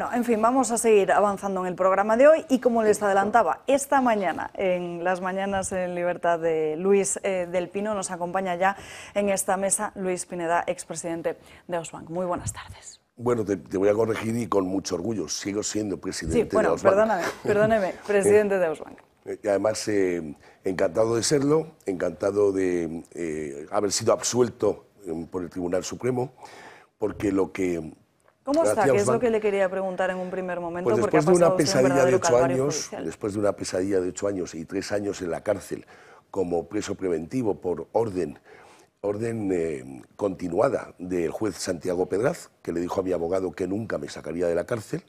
Bueno, en fin, vamos a seguir avanzando en el programa de hoy y como les adelantaba, esta mañana en las mañanas en Libertad de Luis eh, del Pino nos acompaña ya en esta mesa Luis Pineda, expresidente de Osbank. Muy buenas tardes. Bueno, te, voy a corregir y con mucho orgullo, sigo siendo presidente de sí, bueno, Perdóname, perdóname, eh, presidente de Osbank. Eh, y además, encantado de serlo, encantado de haber sido absuelto por el Tribunal Supremo, porque lo que ¿Cómo está? Que es lo que le quería preguntar en un primer momento. Pues después de una pesadilla de ocho años, después de una pesadilla de ocho años y tres años en la cárcel como preso preventivo por orden, orden eh, continuada del juez Santiago Pedraz, que le dijo a mi abogado que nunca me sacaría de la cárcel,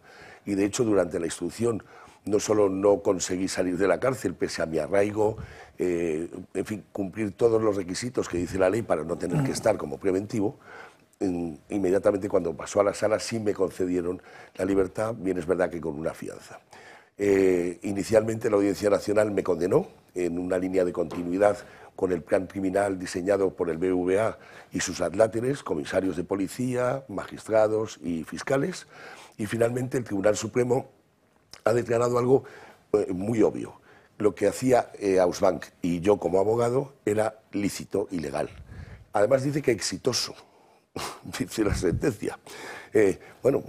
y de hecho durante la instrucción no solo no conseguí salir de la cárcel pese a mi arraigo, eh, en fin, cumplir todos los requisitos que dice la ley para no tener que mm. estar como preventivo, inmediatamente cuando pasó a la sala sí me concedieron la libertad, bien es verdad que con una fianza. Eh, inicialmente la Audiencia Nacional me condenó en una línea de continuidad con el plan criminal diseñado por el BVA y sus adláteres, comisarios de policía, magistrados y fiscales. Y finalmente el Tribunal Supremo ha declarado algo eh, muy obvio. Lo que hacía eh, Ausbank y yo como abogado era lícito, y legal... Además dice que exitoso, dice la sentencia. Eh, bueno,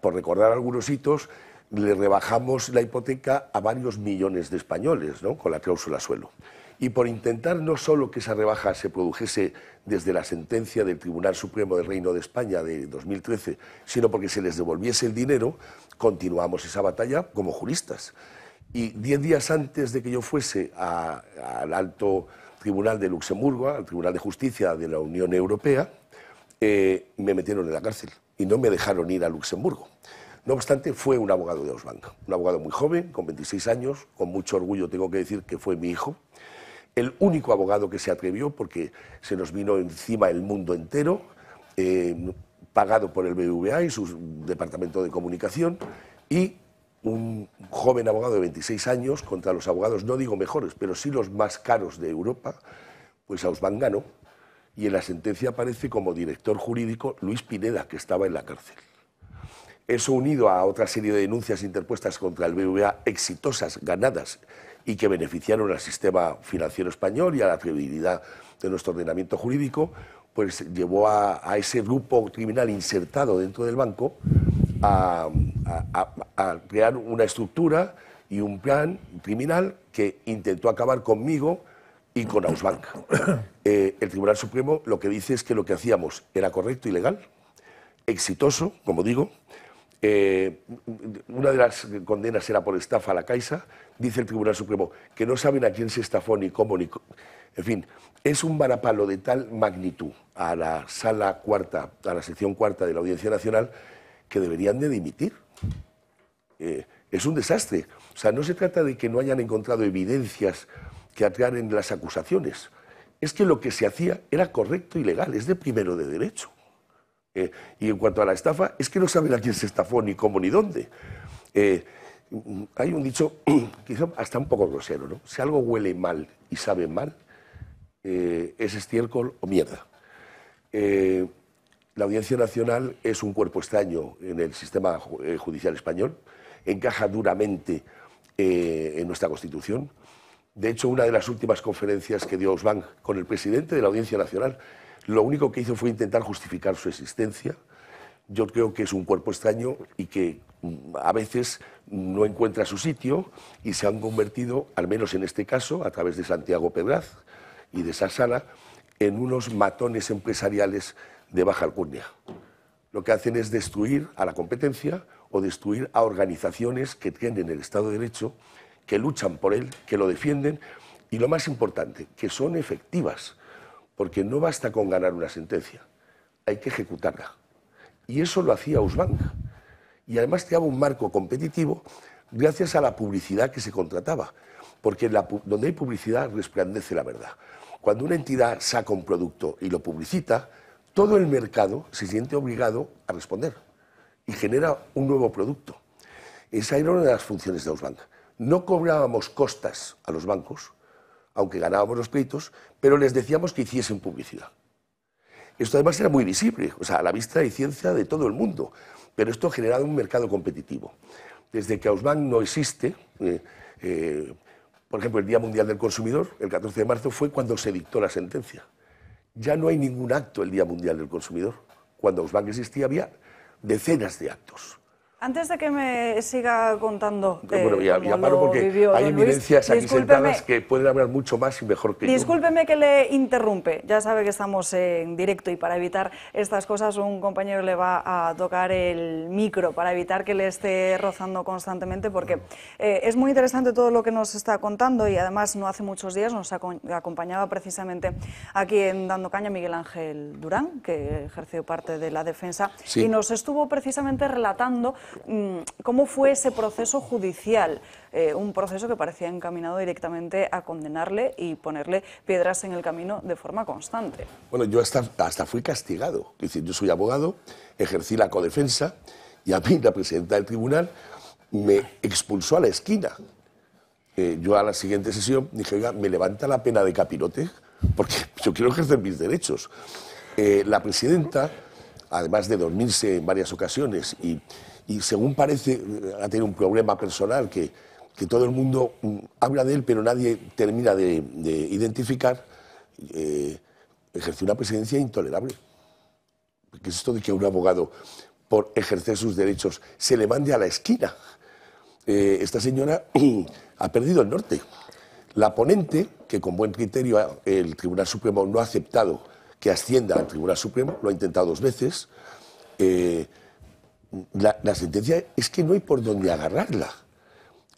por recordar algunos hitos, le rebajamos la hipoteca a varios millones de españoles, ¿no? Con la cláusula suelo. Y por intentar no solo que esa rebaja se produjese desde la sentencia del Tribunal Supremo del Reino de España de 2013, sino porque se les devolviese el dinero, continuamos esa batalla como juristas. Y diez días antes de que yo fuese al alto tribunal de Luxemburgo, al Tribunal de Justicia de la Unión Europea, eh, me metieron en la cárcel y no me dejaron ir a Luxemburgo. No obstante, fue un abogado de Osbank, un abogado muy joven, con 26 años, con mucho orgullo tengo que decir que fue mi hijo, el único abogado que se atrevió porque se nos vino encima el mundo entero, eh, pagado por el BVA y su departamento de comunicación, y un joven abogado de 26 años contra los abogados, no digo mejores, pero sí los más caros de Europa, pues Ausban ganó y en la sentencia aparece como director jurídico Luis Pineda, que estaba en la cárcel. Eso unido a otra serie de denuncias interpuestas contra el BBVA exitosas, ganadas, y que beneficiaron al sistema financiero español y a la credibilidad de nuestro ordenamiento jurídico, pues llevó a, ese grupo criminal insertado dentro del banco a, a crear una estructura y un plan criminal que intentó acabar conmigo y con Ausbank. Eh, el Tribunal Supremo lo que dice es que lo que hacíamos era correcto y legal, exitoso, como digo. Eh, una de las condenas era por estafa a la Caixa. Dice el Tribunal Supremo que no saben a quién se estafó ni cómo ni. En fin, es un varapalo de tal magnitud a la sala cuarta, a la sección cuarta de la Audiencia Nacional, que deberían de dimitir. Eh, es un desastre. O sea, no se trata de que no hayan encontrado evidencias que atraen las acusaciones. Es que lo que se hacía era correcto y legal, es de primero de derecho. Eh, y en cuanto a la estafa, es que no saben a quién se estafó, ni cómo, ni dónde. Eh, hay un dicho, quizá hasta un poco grosero, ¿no? Si algo huele mal y sabe mal, eh, es estiércol o mierda. la Audiencia Nacional es un cuerpo extraño en el sistema judicial español, encaja duramente en nuestra Constitución. De hecho, una de las últimas conferencias que dio Osbank con el presidente de la Audiencia Nacional, lo único que hizo fue intentar justificar su existencia. Yo creo que es un cuerpo extraño y que mm, a veces no encuentra su sitio y se han convertido, al menos en este caso, a través de Santiago Pedraz y de Sarsala, en unos matones empresariales de baja alcurnia. Lo que hacen es destruir a la competencia o destruir a organizaciones que tienen el Estado de Derecho que luchan por él, que lo defienden y lo más importante, que son efectivas, porque no basta con ganar una sentencia, hay que ejecutarla. Y eso lo hacía Usbank. Y además creaba un marco competitivo gracias a la publicidad que se contrataba, porque donde hay publicidad resplandece la verdad. Cuando una entidad saca un producto y lo publicita, todo el mercado se siente obligado a responder y genera un nuevo producto. Esa era una de las funciones de Ausbank no cobrábamos costas a los bancos, aunque ganábamos los créditos, pero les decíamos que hiciesen publicidad. Esto además era muy visible, o sea, a la vista y ciencia de todo el mundo, pero esto ha generado un mercado competitivo. Desde que Ausbank no existe, eh, eh, por ejemplo, el Día Mundial del Consumidor, el 14 de marzo, fue cuando se dictó la sentencia. Ya no hay ningún acto el Día Mundial del Consumidor. Cuando Ausbank existía había decenas de actos. Antes de que me siga contando. bueno, eh, ya paro porque hay evidencias aquí sentadas que pueden hablar mucho más y mejor que Discúlpeme que le interrumpe. Ya sabe que estamos en directo y para evitar estas cosas, un compañero le va a tocar el micro para evitar que le esté rozando constantemente, porque eh, es muy interesante todo lo que nos está contando y además no hace muchos días nos acompañaba precisamente aquí en Dando Caña Miguel Ángel Durán, que ejerció parte de la defensa, y nos estuvo precisamente relatando Mm, ¿Cómo fue ese proceso judicial? Eh, un proceso que parecía encaminado directamente a condenarle y ponerle piedras en el camino de forma constante. Bueno, yo hasta, hasta fui castigado. Es decir, yo soy abogado, ejercí la codefensa y a mí la presidenta del tribunal me expulsó a la esquina. Eh, yo a la siguiente sesión dije, oiga, me levanta la pena de capirote porque yo quiero ejercer mis derechos. Eh, la presidenta, además de dormirse en varias ocasiones y y según parece ha tenido un problema personal que, todo el mundo mm, habla de él, pero nadie termina de, identificar, eh, ejerció una presidencia intolerable. ¿Qué es esto de que un abogado, por ejercer sus derechos, se le mande a la esquina? Eh, esta señora ha perdido el norte. La ponente, que con buen criterio el Tribunal Supremo no ha aceptado que ascienda al Tribunal Supremo, lo ha intentado dos veces, eh, la, sentencia es que no hay por dónde agarrarla.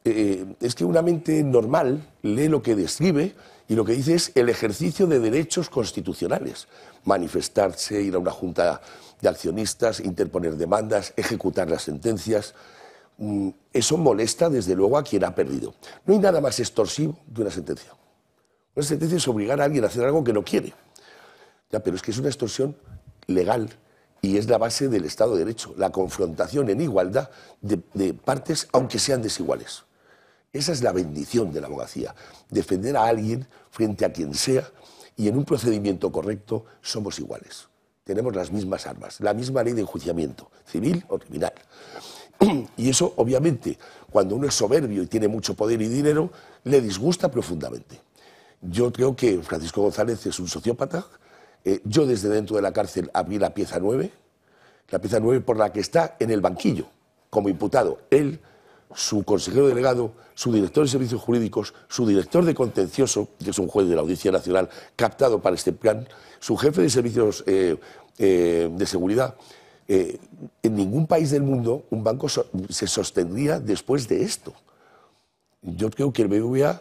Eh, eh, es que una mente normal lee lo que describe y lo que dice es el ejercicio de derechos constitucionales. Manifestarse, ir a una junta de accionistas, interponer demandas, ejecutar las sentencias. Mm, eso molesta, desde luego, a quien ha perdido. No hay nada más extorsivo que una sentencia. Una sentencia es obligar a alguien a hacer algo que no quiere. Ya, pero es que es una extorsión legal, y es la base del Estado de Derecho, la confrontación en igualdad de, partes, aunque sean desiguales. Esa es la bendición de la abogacía, defender a alguien frente a quien sea y en un procedimiento correcto somos iguales. Tenemos las mismas armas, la misma ley de enjuiciamiento, civil o criminal. Y eso, obviamente, cuando uno es soberbio y tiene mucho poder y dinero, le disgusta profundamente. Yo creo que Francisco González es un sociópata, eh, yo desde dentro de la cárcel abrí la pieza 9, la pieza 9 por la que está en el banquillo como imputado él, su consejero delegado, su director de servicios jurídicos, su director de contencioso, que es un juez de la Audiencia Nacional captado para este plan, su jefe de servicios eh, eh, de seguridad. en ningún país del mundo un banco se sostendría después de esto. Yo creo que el BBVA,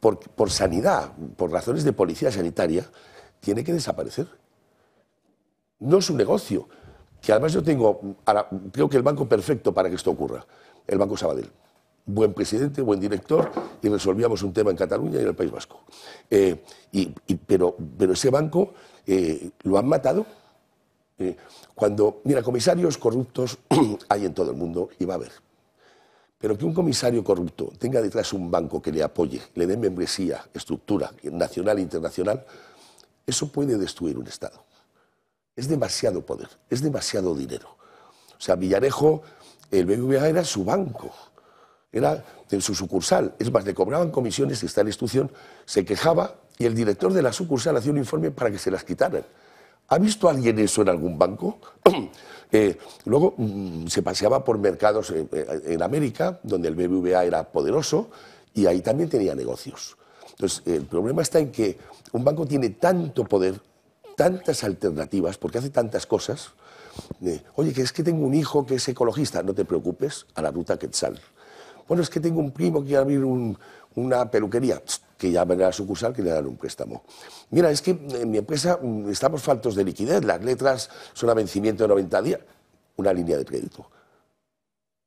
por sanidad, por razones de policía sanitaria, tiene que desaparecer. No es un negocio. Que además yo tengo, creo que el banco perfecto para que esto ocurra, el Banco Sabadell. Buen presidente, buen director, y resolvíamos un tema en Cataluña y en el País Vasco. Eh, pero, ese banco eh, lo han matado. Eh, cuando, mira, comisarios corruptos hay en todo el mundo y va a haber. Pero que un comisario corrupto tenga detrás un banco que le apoye, le dé membresía, estructura nacional e internacional, eso puede destruir un Estado. Es demasiado poder, es demasiado dinero. O sea, Villarejo, el BBVA era su banco, era su sucursal. Es más, le cobraban comisiones Esta está institución, se quejaba y el director de la sucursal hacía un informe para que se las quitaran. ¿Ha visto alguien eso en algún banco? Eh, luego mm, se paseaba por mercados eh, eh, en América, donde el BBVA era poderoso, y ahí también tenía negocios. Entonces, el problema está en que un banco tiene tanto poder, tantas alternativas, porque hace tantas cosas. Oye, que es que tengo un hijo que es ecologista, no te preocupes, a la ruta Quetzal. Bueno, es que tengo un primo que quiere abrir una peluquería, que ya verá a sucursal que le dan un préstamo. Mira, es que en eh, mi empresa mm, estamos faltos de liquidez, las letras son a vencimiento de 90 días, una línea de crédito.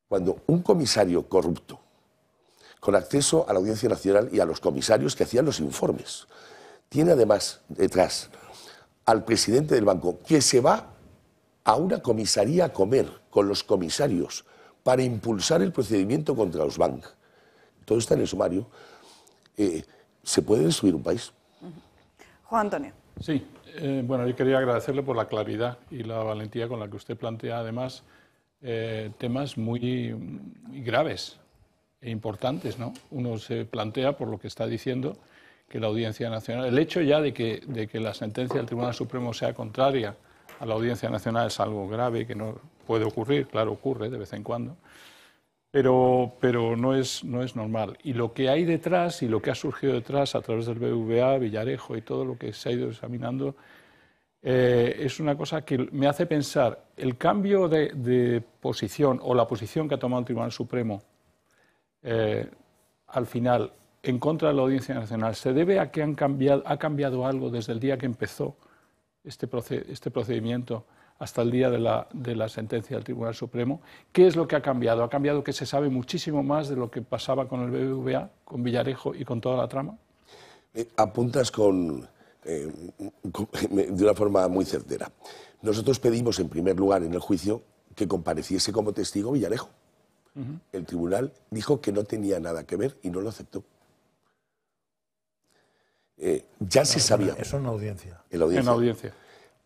Cuando un comisario corrupto con acceso a la Audiencia Nacional y a los comisarios que hacían los informes. Tiene además detrás al presidente del banco, que se va a una comisaría a comer con los comisarios para impulsar el procedimiento contra los bancos. Todo está en el sumario. Eh, ¿Se puede destruir un país? Juan Antonio. Sí, eh, bueno, yo quería agradecerle por la claridad y la valentía con la que usted plantea, además, eh, temas muy graves importantes. ¿no? Uno se plantea, por lo que está diciendo, que la Audiencia Nacional, el hecho ya de que, la sentencia del Tribunal Supremo sea contraria a la Audiencia Nacional es algo grave que no puede ocurrir, claro, ocurre de vez en cuando, pero, no, es, normal. Y lo que hay detrás y lo que ha surgido detrás a través del BVA, Villarejo y todo lo que se ha ido examinando, eh, es una cosa que me hace pensar el cambio de posición o la posición que ha tomado el Tribunal Supremo eh, al final en contra de la Audiencia Nacional se debe a que han cambiado, ha cambiado algo desde el día que empezó este, este procedimiento hasta el día de la, sentencia del Tribunal Supremo. ¿Qué es lo que ha cambiado? Ha cambiado que se sabe muchísimo más de lo que pasaba con el BBVA, con Villarejo y con toda la trama. apuntas con, eh, de una forma muy certera. Nosotros pedimos, en primer lugar, en el juicio, que compareciese como testigo Villarejo el tribunal dijo que no tenía nada que ver y no lo aceptó. Eh, ya se sabía. Eso en audiencia. En audiencia.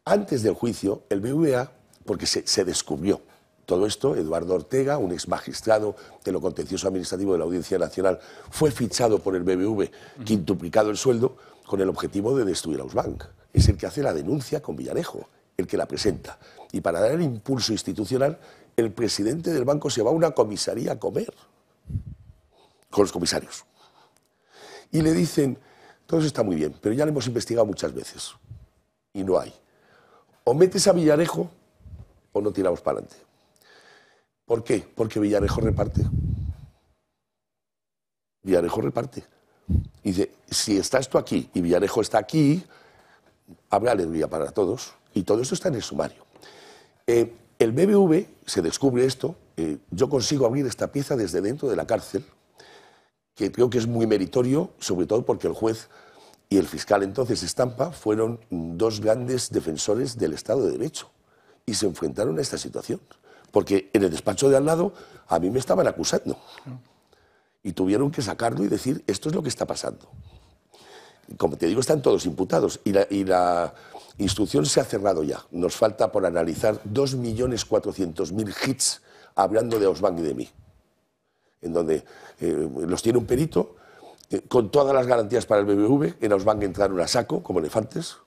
Antes del juicio, el BVA, porque se, descubrió todo esto, Eduardo Ortega, un ex magistrado de lo contencioso administrativo de la Audiencia Nacional, fue fichado por el BBV, quintuplicado el sueldo, con el objetivo de destruir a Ausbank. Es el que hace la denuncia con Villarejo, el que la presenta. Y para dar el impulso institucional el presidente del banco se va a una comisaría a comer con los comisarios. Y le dicen, todo eso está muy bien, pero ya lo hemos investigado muchas veces y no hay. O metes a Villarejo o no tiramos para adelante. ¿Por qué? Porque Villarejo reparte. Villarejo reparte. Y dice, si estás tú aquí y Villarejo está aquí, habrá alegría para todos. Y todo eso está en el sumario. Eh, el BBV, se descubre esto, eh, yo consigo abrir esta pieza desde dentro de la cárcel, que creo que es muy meritorio, sobre todo porque el juez y el fiscal entonces Estampa fueron dos grandes defensores del Estado de Derecho y se enfrentaron a esta situación. Porque en el despacho de al lado a mí me estaban acusando y tuvieron que sacarlo y decir, esto es lo que está pasando. Como te digo, están todos imputados y la Instrucción se ha cerrado ya. Nos falta por analizar 2.400.000 hits hablando de Osbank y de mí. En donde eh, los tiene un perito eh, con todas las garantías para el BBV. En Osbank entraron a saco, como elefantes.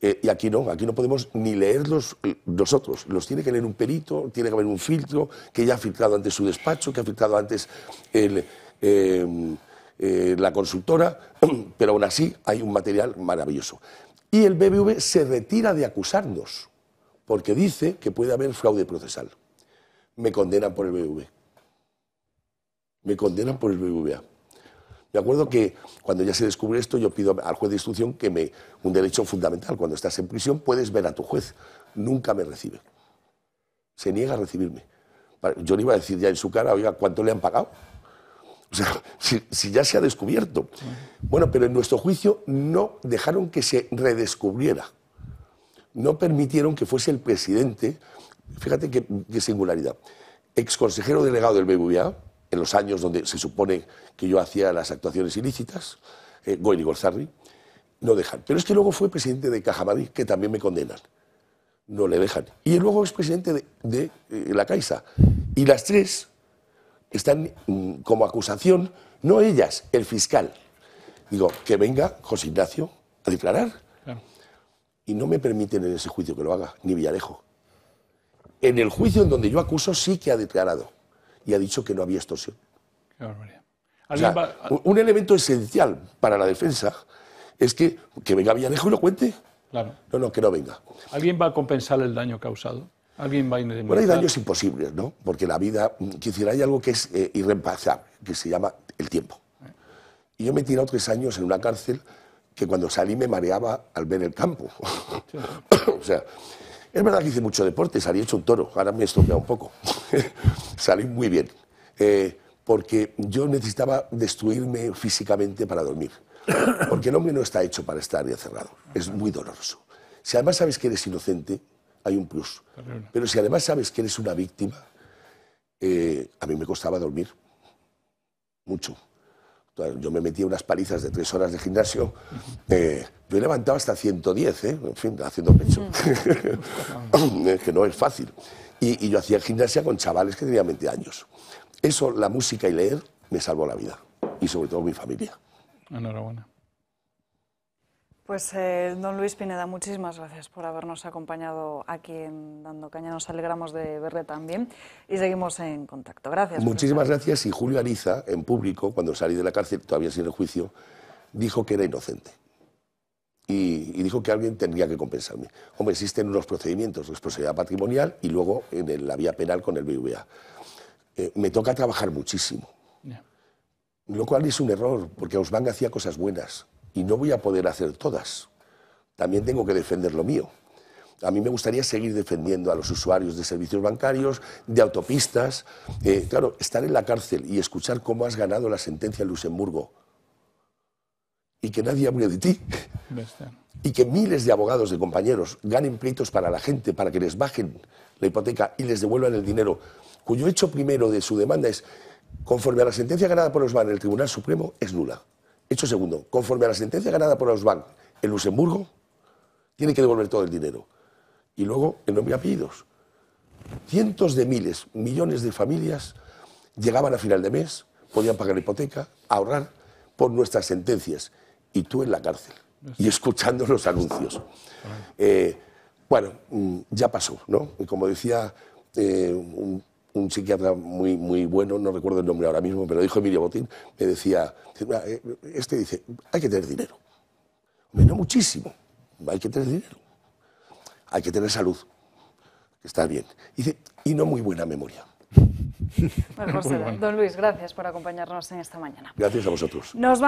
Eh, y aquí no, aquí no podemos ni leerlos nosotros. Los tiene que leer un perito, tiene que haber un filtro que ya ha filtrado antes su despacho, que ha filtrado antes la consultora. Pero aún así hay un material maravilloso. Y el BBV se retira de acusarnos, porque dice que puede haber fraude procesal. Me condenan por el BBV. Me condenan por el BBVA. Me acuerdo que cuando ya se descubre esto, yo pido al juez de instrucción que me. un derecho fundamental. Cuando estás en prisión puedes ver a tu juez. Nunca me recibe. Se niega a recibirme. Yo le iba a decir ya en su cara, oiga, ¿cuánto le han pagado? O sea, si, ya se ha descubierto. Bueno, pero en nuestro juicio no dejaron que se redescubriera. No permitieron que fuese el presidente, fíjate qué, singularidad, ex consejero delegado del BBVA, en los años donde se supone que yo hacía las actuaciones ilícitas, eh, Goyri no dejan. Pero es que luego fue presidente de Caja que también me condenan. No le dejan. Y luego es presidente de, eh, la Caixa. Y las tres están mm, como acusación, no ellas, el fiscal. Digo, que venga José Ignacio a declarar. Y no me permiten en ese juicio que lo haga, ni Villarejo. En el juicio en donde yo acuso sí que ha declarado y ha dicho que no había extorsión. Un elemento esencial para la defensa es que, que venga Villarejo y lo cuente. Claro. No, no, que no venga. ¿Alguien va a compensar el daño causado? Bueno, hay daños imposibles, ¿no? Porque la vida, mm, quisiera, hay algo que es eh, que se llama el tiempo. Y yo me he tirado tres años en una cárcel que cuando salí me mareaba al ver el campo. o sea, es verdad que hice mucho deporte, salí hecho un toro, ahora me he estropeado un poco. salí muy bien, eh, porque yo necesitaba destruirme físicamente para dormir. Porque el hombre no está hecho para estar encerrado, es muy doloroso. Si además sabes que eres inocente, hay un plus. Pero si además sabes que eres una víctima, eh, a mí me costaba dormir mucho. Yo me metía unas palizas de tres horas de gimnasio. Eh, yo he levantado hasta 110, ¿eh? en fin, haciendo pecho. que no es fácil. Y, y, yo hacía gimnasia con chavales que tenían 20 años. Eso, la música y leer, me salvó la vida. Y sobre todo mi familia. Enhorabuena. Pues eh, don Luis Pineda, muchísimas gracias por habernos acompañado aquí en Dando Caña. Nos alegramos de verle también y seguimos en contacto. Gracias. Muchísimas gracias y Julio Ariza, en público, cuando salí de la cárcel, todavía sin el juicio, dijo que era inocente. Y, dijo que alguien tendría que compensarme. Hombre, existen unos procedimientos, responsabilidad patrimonial y luego en la vía penal con el BVA. Eh, me toca trabajar muchísimo. Lo cual es un error, porque Osman hacía cosas buenas y no voy a poder hacer todas. También tengo que defender lo mío. A mí me gustaría seguir defendiendo a los usuarios de servicios bancarios, de autopistas. Eh, claro, estar en la cárcel y escuchar cómo has ganado la sentencia en Luxemburgo y que nadie hable de ti. Y que miles de abogados, de compañeros, ganen pleitos para la gente, para que les bajen la hipoteca y les devuelvan el dinero, cuyo hecho primero de su demanda es, conforme a la sentencia ganada por Osman en el Tribunal Supremo, es nula. Hecho segundo, conforme a la sentencia ganada por Ausbank en Luxemburgo, tiene que devolver todo el dinero. Y luego, en nombre de apellidos, cientos de miles, millones de familias llegaban a final de mes, podían pagar hipoteca, ahorrar por nuestras sentencias. Y tú en la cárcel y escuchando los anuncios. Eh, bueno, mm, ya pasó, ¿no? Como decía eh, un un psiquiatra muy, muy bueno, no recuerdo el nombre ahora mismo, pero dijo Emilio Botín, me decía, eh, este dice, hay que tener dinero. no muchísimo, hay que tener dinero. Hay que tener salud, que está bien. Y no muy buena memoria. Don Luis, gracias por acompañarnos en esta mañana. Gracias a vosotros. Nos vamos